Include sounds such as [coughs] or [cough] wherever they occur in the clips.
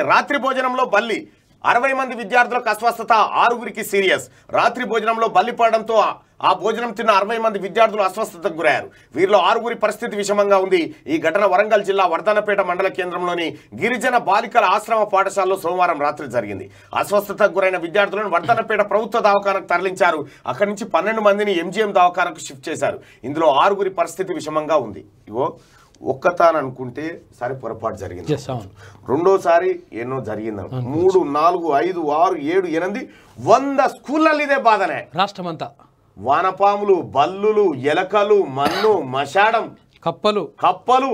అంటే రాత్రి భోజనంలో బల్లి అరవై మంది విద్యార్థులకు అస్వస్థత ఆరుగురికి సీరియస్ రాత్రి భోజనంలో బల్లి పడడంతో ఆ భోజనం తిన్న అరవై మంది విద్యార్థులు అస్వస్థతకు గురయ్యారు వీరిలో ఆరుగురి పరిస్థితి విషమంగా ఉంది ఈ ఘటన వరంగల్ జిల్లా వర్ధనపేట మండల కేంద్రంలోని గిరిజన బాలికల ఆశ్రమ పాఠశాలలో సోమవారం రాత్రి జరిగింది అస్వస్థతకు గురైన విద్యార్థులను వర్ధనపేట ప్రభుత్వ దవాఖానకు తరలించారు అక్కడి నుంచి పన్నెండు మందిని ఎంజీఎం దవాఖానకు షిఫ్ట్ చేశారు ఇందులో ఆరుగురి పరిస్థితి విషమంగా ఉంది ఇగో ఒక్కతాననుకుంటే సరే పొరపాటు జరిగింది రెండోసారి ఎన్నో జరిగింది మూడు నాలుగు ఐదు ఆరు ఏడు ఎనిమిది వంద స్కూళ్ళ ఇదే బాధనే రాష్ట్రం అంతా వానపాములు బల్లులు ఎలకలు మన్ను మషాడం కప్పలు కప్పలు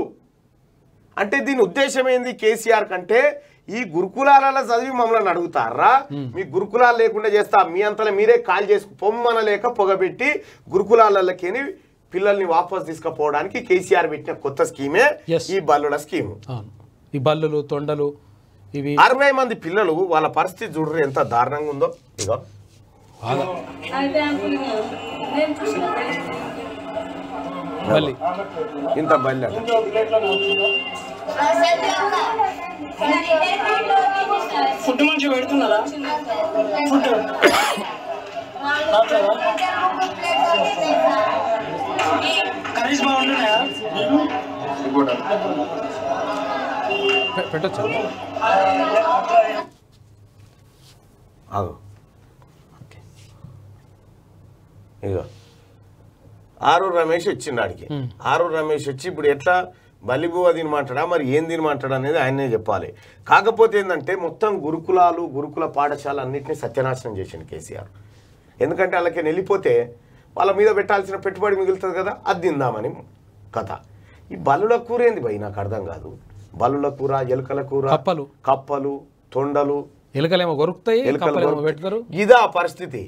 అంటే దీని ఉద్దేశం ఏంది కేసీఆర్ కంటే ఈ గురుకులాలలో చదివి మమ్మల్ని అడుగుతారా hmm. మీ గురుకులాలు లేకుండా చేస్తా మీ అంతలో మీరే కాల్ చేసుకు పొమ్మన లేక పొగబెట్టి గురుకులాలకేని పిల్లల్ని వాపస్ తీసుకుపోవడానికి కేసీఆర్ పెట్టిన కొత్త స్కీమే ఈ బల్లుల స్కీమ్ ఈ బల్లులు తొండలు ఇవి అరవై మంది పిల్లలు వాళ్ళ పరిస్థితి చూడరు ఎంత దారుణంగా ఉందో ఇదో మళ్ళీ ఇంత బల్లి పెడుతున్నారా [coughs] కూడా పెట్టచ్చు ఆగు ఆరు రమేష్ వచ్చిండు ఆడికి ఆరు రమేష్ వచ్చి ఇప్పుడు ఎట్లా బలిబువ దీని మాట్లాడా మరి ఏం దీని మాట్లాడా అనేది ఆయనే చెప్పాలి కాకపోతే ఏంటంటే మొత్తం గురుకులాలు గురుకుల పాఠశాల అన్నింటినీ సత్యనాశనం చేసిండు కేసీఆర్ ఎందుకంటే వాళ్ళకి వెళ్ళిపోతే వాళ్ళ మీద పెట్టాల్సిన పెట్టుబడి మిగులుతుంది కదా అది తిందామని కథ ఈ బల్లుల కూర ఏంది భయ్ నాకు అర్థం కాదు బల్లుల కూర ఎలుకల కూర కప్పలు కప్పలు తొండలు ఎలుకలేమో కొరుకుతాయి ఎలుకలు పెడతారు ఇదా పరిస్థితి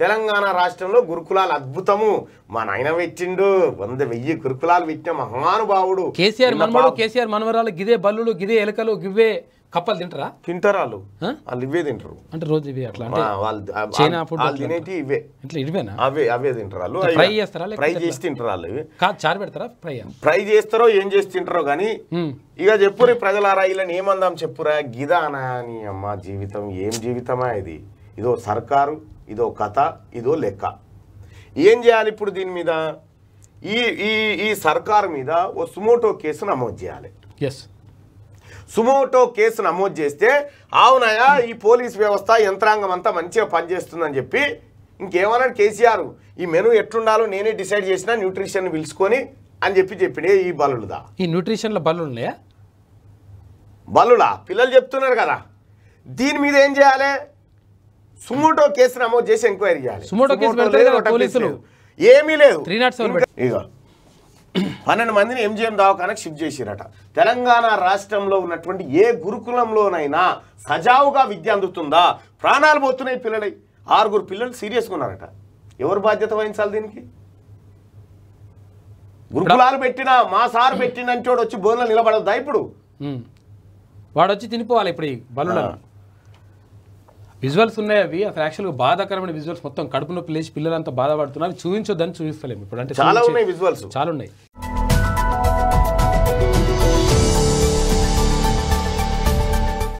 తెలంగాణ రాష్ట్రంలో గురుకులాలు అద్భుతము మా నాయన పెట్టిండు వంద వెయ్యి గురుకులాలు పెట్టిన మహానుభావుడు కేసీఆర్ కేసీఆర్ మనవరాలు గిదే బల్లులు గిదే ఎలుకలు గివ్వే కప్పలు తింటారా తింటారు వాళ్ళు వాళ్ళు ఇవే తింటారు అంటే రోజు ఇవే అట్లా చైనా ఫుడ్ తినేటి ఇవే ఇట్లా ఇవేనా అవే అవే తింటారు ఫ్రై చేస్తారా ఫ్రై చేసి తింటారు వాళ్ళు చారు పెడతారా ఫ్రై ఫ్రై చేస్తారో ఏం చేసి తింటారో కానీ ఇక చెప్పురి ప్రజలారా ఇలా ఏమందాం చెప్పురా గిదా అని అమ్మ జీవితం ఏం జీవితమా ఇది ఇదో సర్కారు ఇదో కథ ఇదో లెక్క ఏం చేయాలి ఇప్పుడు దీని మీద ఈ ఈ ఈ సర్కారు మీద ఓ సుమోటో కేసు నమోదు చేయాలి ఎస్ సుమోటో కేసు నమోదు చేస్తే అవునయా ఈ పోలీస్ వ్యవస్థ యంత్రాంగం అంతా మంచిగా పనిచేస్తుందని చెప్పి ఇంకేమన్నాడు కేసీఆర్ ఈ మెను ఎట్లుండాలో నేనే డిసైడ్ చేసిన న్యూట్రిషన్ పిలుచుకొని అని చెప్పి చెప్పిండే ఈ బలుదా ఈ లో బలు బలుడా పిల్లలు చెప్తున్నారు కదా దీని మీద ఏం చేయాలి సుమోటో కేసు నమోదు చేసి ఎంక్వైరీ చేయాలి సుమోటో కేసు ఏమీ లేదు త్రీ నాట్ సెవెన్ పన్నెండు మందిని ఎంజీఎం దవాఖానకు షిఫ్ట్ చేసిరట తెలంగాణ రాష్ట్రంలో ఉన్నటువంటి ఏ గురుకులంలోనైనా సజావుగా విద్య అందుతుందా ప్రాణాలు పోతున్నాయి పిల్లలై ఆరుగురు పిల్లలు సీరియస్గా ఉన్నారట ఎవరు బాధ్యత వహించాలి దీనికి గురుకులాలు పెట్టినా మా సార్ పెట్టినంటోడు వచ్చి బోన్లో నిలబడద్దా ఇప్పుడు వాడు వచ్చి తినిపోవాలి ఇప్పుడు ఈ బలు విజువల్స్ ఉన్నాయి అవి అసలు యాక్చువల్గా బాధాకరమైన విజువల్స్ మొత్తం కడుపు నొప్పి లేచి పిల్లలంతా బాధపడుతున్నారు చూపించొద్దని చూపిస్తలేము ఇప్పుడు అంటే చాలా ఉన్నాయి విజువల్స్ చాలా ఉన్నాయి